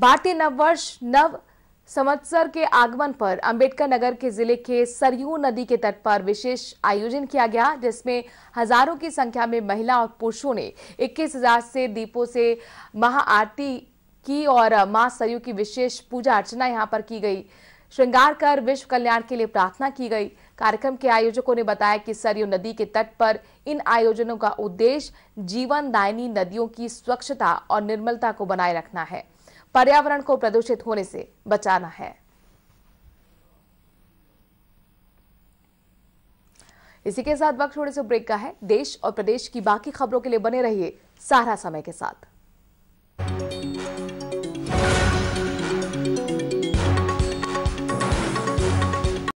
भारतीय नववर्ष नव संवत्सर के आगमन पर अंबेडकर नगर के जिले के सरयू नदी के तट पर विशेष आयोजन किया गया जिसमें हजारों की संख्या में महिला और पुरुषों ने 21,000 से दीपों से महाआरती की और मां सरयू की विशेष पूजा अर्चना यहां पर की गई श्रृंगार कर विश्व कल्याण के लिए प्रार्थना की गई कार्यक्रम के आयोजकों ने बताया कि सरयू नदी के तट पर इन आयोजनों का उद्देश्य जीवन दायनी नदियों की स्वच्छता और निर्मलता को बनाए रखना है पर्यावरण को प्रदूषित होने से बचाना है इसी के साथ वक्त थोड़े से ब्रेक का है देश और प्रदेश की बाकी खबरों के लिए बने रहिए सारा समय के साथ